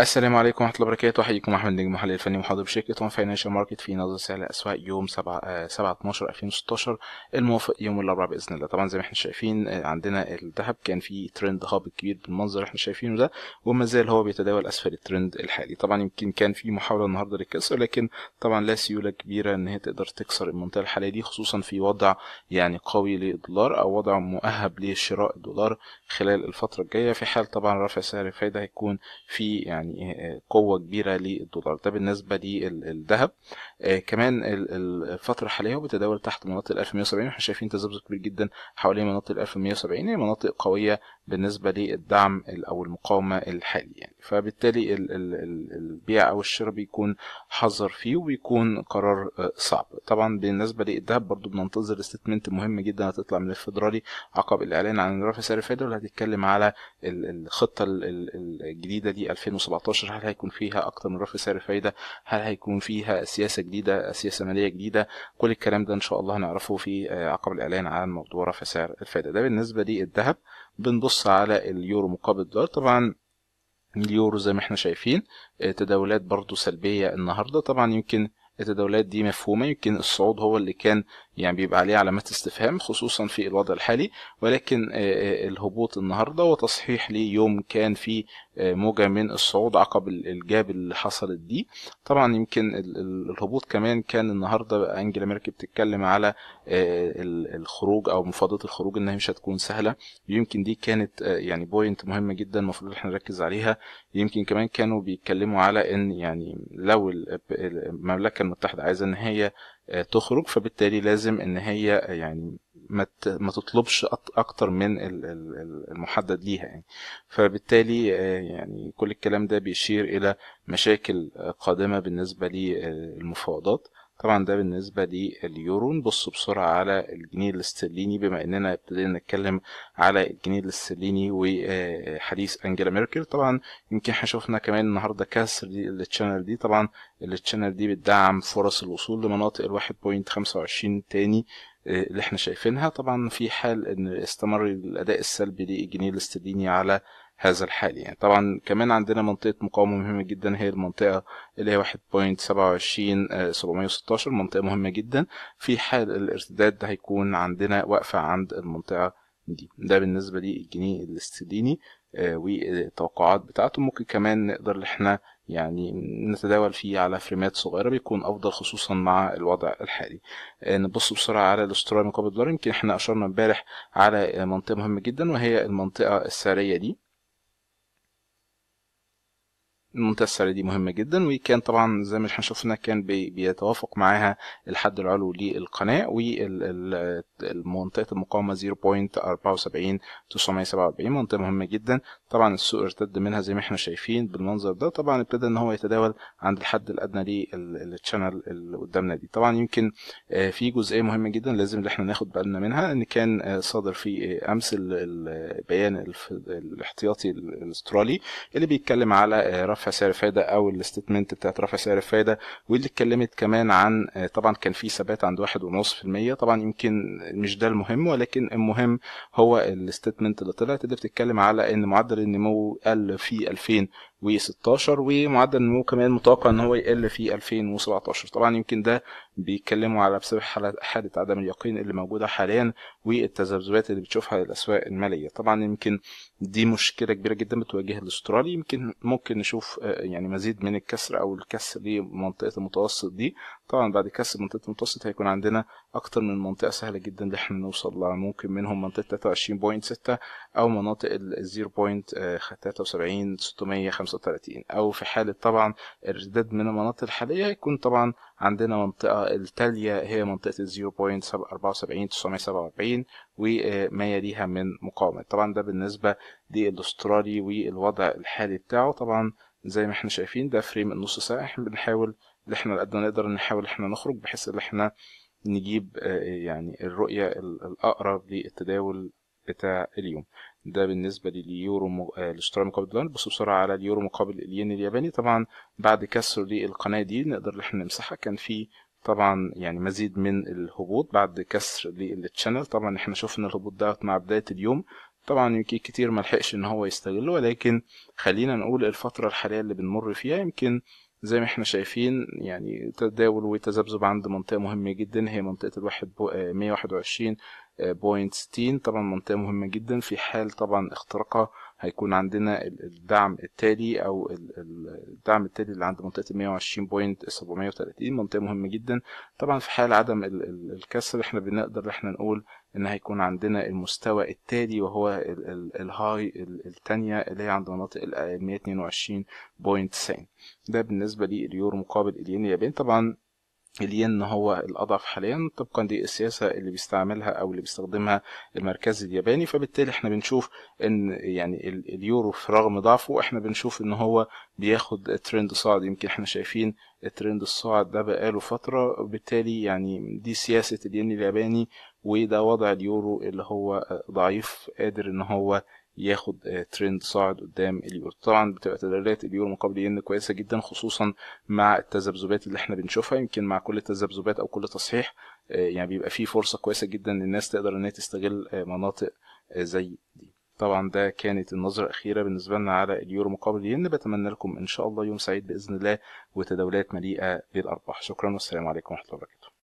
السلام عليكم ورحمه الله وبركاته حييكم احمد نجم محلل الفني محاضر بشركه ون فاينانشال ماركت في نظره سعر الاسواق يوم 7 7 12 2016 الموافق يوم الاربعاء باذن الله طبعا زي ما احنا شايفين آه، عندنا الذهب كان في ترند هاب كبير بالمنظر اللي احنا شايفينه ده وما زال هو بيتداول اسفل الترند الحالي طبعا يمكن كان في محاوله النهارده للكسر لكن طبعا لا سيوله كبيره ان هي تقدر تكسر المنطقه الحاليه دي خصوصا في وضع يعني قوي للدولار او وضع مؤهب لشراء الدولار خلال الفتره الجايه في حال طبعا رفع سعر الفايده هيكون في يعني يعني آه، قوه كبيره للدولار ده بالنسبه للذهب آه، كمان الفتره الحاليه بتداول تحت مناطق 1170 احنا شايفين تذبذب كبير جدا حوالين مناطق 1170 هي يعني مناطق قويه بالنسبة للدعم أو المقاومة الحالي يعني فبالتالي البيع أو الشراء بيكون حذر فيه وبيكون قرار آه، صعب طبعا بالنسبة للذهب برضو بننتظر استثمنت مهم جدا هتطلع من الفدرالي عقب الإعلان عن رفع سعر الفايدة هتتكلم على الخطة الجديدة دي 2017 هل هيكون فيها أكتر من رفع سعر الفايدة هل هيكون فيها سياسة جديدة سياسة مالية جديدة كل الكلام ده إن شاء الله هنعرفه في آه، عقب الإعلان عن موضوع رفع سعر الفايدة ده بالنسبة للذهب بنبص على اليورو مقابل الدولار طبعا اليورو زي ما احنا شايفين آه، تداولات برضو سلبية النهاردة طبعا يمكن التداولات دي مفهومة يمكن الصعود هو اللي كان يعني بيبقى عليه علامات استفهام خصوصا في الوضع الحالي ولكن آه، آه، الهبوط النهارده وتصحيح ليوم كان في آه، موجه من الصعود عقب الجاب اللي حصلت دي طبعا يمكن الهبوط كمان كان النهارده انجيلا ميركل بتتكلم على الخروج او مفاضله الخروج انها مش هتكون سهله يمكن دي كانت يعني بوينت مهمه جدا المفروض احنا نركز عليها يمكن كمان كانوا بيتكلموا على ان يعني لو المملكه المتحده عايزه ان هي آه، تخرج فبالتالي لازم ان هي آه، يعني ما تطلبش اكتر من المحدد ليها يعني فبالتالي آه، يعني كل الكلام ده بيشير الى مشاكل قادمه بالنسبه للمفاوضات طبعا ده بالنسبة لليورو نبص بسرعة على الجنيه الاسترليني بما اننا ابتدينا نتكلم على الجنيه الاسترليني وحديث انجيلا ميركل طبعا يمكن احنا شفنا كمان النهارده كسر للتشانل دي طبعا التشانل دي بتدعم فرص الوصول لمناطق ال 1.25 تاني اللي احنا شايفينها طبعا في حال ان استمر الاداء السلبي للجنيه الاسترليني على هذا الحال يعني طبعا كمان عندنا منطقة مقاومة مهمة جدا هي المنطقة اللي هي 1.27 716 آه، سبعمية وستاشر منطقة مهمة جدا في حال الارتداد ده هيكون عندنا واقفة عند المنطقة دي ده بالنسبه للجنيه الاسترليني آه، والتوقعات بتاعته ممكن كمان نقدر احنا يعني نتداول فيه على فريمات صغيره بيكون افضل خصوصا مع الوضع الحالي آه، نبص بسرعه على الاسترالي مقابل الدولار يمكن احنا اشرنا امبارح على منطقه مهمه جدا وهي المنطقه السعريه دي المنطقه دي مهمه جدا وكان طبعا زي ما احنا شفنا كان بيتوافق معاها الحد العلوي للقناه ومنطقه المقاومه 0.74 947 منطقه مهمه جدا طبعا السوق ارتد منها زي ما احنا شايفين بالمنظر ده طبعا ابتدى ان هو يتداول عند الحد الادنى للتشانل اللي قدامنا دي طبعا يمكن آه، في جزئيه مهمه جدا لازم ان احنا ناخد بالنا منها ان كان آه، صادر في آه، امس البيان الاحتياطي الاسترالي اللي بيتكلم على رفع سعر الفايده او الاستيتمنت بتاعت رفع سعر الفايده واللي اتكلمت كمان عن طبعا كان في ثبات عند 1.5% طبعا يمكن مش ده المهم ولكن المهم هو الاستيتمنت اللي طلعت اللي بتتكلم على ان معدل النمو قل في 2000 و16 ومعدل النمو كمان متوقع ان هو يقل في 2017 طبعا يمكن ده بيتكلموا على بسبب حاله عدم اليقين اللي موجوده حاليا والتذبذبات اللي بتشوفها الاسواق الماليه طبعا يمكن دي مشكله كبيره جدا بتواجه الاسترالي يمكن ممكن نشوف آه، يعني مزيد من الكسر او الكسر لمنطقه المتوسط دي طبعا بعد كسر منطقه المتوسط هيكون عندنا اكتر من منطقه سهله جدا اللي احنا نوصل لها ممكن منهم منطقه 23.6 او مناطق ال 0.73 650 35 او في حالة طبعا الارتداد من المناطق الحالية هيكون طبعا عندنا منطقة التالية هي منطقة 0.74 وما يليها من مقاومة طبعا ده بالنسبة للاسترالي والوضع الحالي بتاعه طبعا زي ما احنا شايفين ده فريم النص ساعة احنا بنحاول اللي احنا قد ما نقدر نحاول احنا نخرج بحيث ان احنا نجيب آه، يعني الرؤية الأقرب للتداول بتاع اليوم ده بالنسبه لليورو آه الاشتراك مقابل الدولار بصوا بسرعه على اليورو مقابل الين الياباني طبعا بعد كسر للقناه دي نقدر ان احنا نمسحها كان في طبعا يعني مزيد من الهبوط بعد كسر للتشانل طبعا احنا شفنا الهبوط ده مع بدايه اليوم طبعا يمكن كتير ملحقش ان هو يستغله ولكن خلينا نقول الفتره الحاليه اللي بنمر فيها يمكن زي ما احنا شايفين يعني تداول وتذبذب عند منطقة مهمة جدا هي منطقة الواحد بو... آه، آه، ستين طبعا منطقة مهمة جدا في حال طبعا اختراقها هيكون عندنا الدعم التالي او الدعم التالي اللي عند منطقه ال 120.730 منطقه مهمه جدا طبعا في حال عدم الكسر احنا بنقدر احنا نقول ان هيكون عندنا المستوى التالي وهو الهاي الثانيه اللي هي عند مناطق ال 122.90 ده بالنسبه لليورو مقابل الين الياباني طبعا الين هو الاضعف حاليا طبقا للسياسه اللي بيستعملها او اللي بيستخدمها المركز الياباني فبالتالي احنا بنشوف ان يعني اليورو في رغم ضعفه احنا بنشوف ان هو بياخد ترند صاعد يمكن احنا شايفين الترند الصاعد ده بقاله فتره وبالتالي يعني دي سياسه الين الياباني وده وضع اليورو اللي هو ضعيف قادر ان هو ياخد ترند آه، صاعد قدام اليورو طبعا بتبقى تداولات اليورو مقابل ين كويسه جدا خصوصا مع التذبذبات اللي احنا بنشوفها يمكن مع كل تذبذبات او كل تصحيح آه، يعني بيبقى فيه فرصه كويسه جدا للناس تقدر ان هي تستغل آه، مناطق زي دي طبعا ده كانت النظرة الأخيرة بالنسبة لنا على اليورو مقابل الين بتمنى لكم إن شاء الله يوم سعيد بإذن الله وتداولات مليئة بالارباح شكرا والسلام عليكم ورحمة الله وبركاته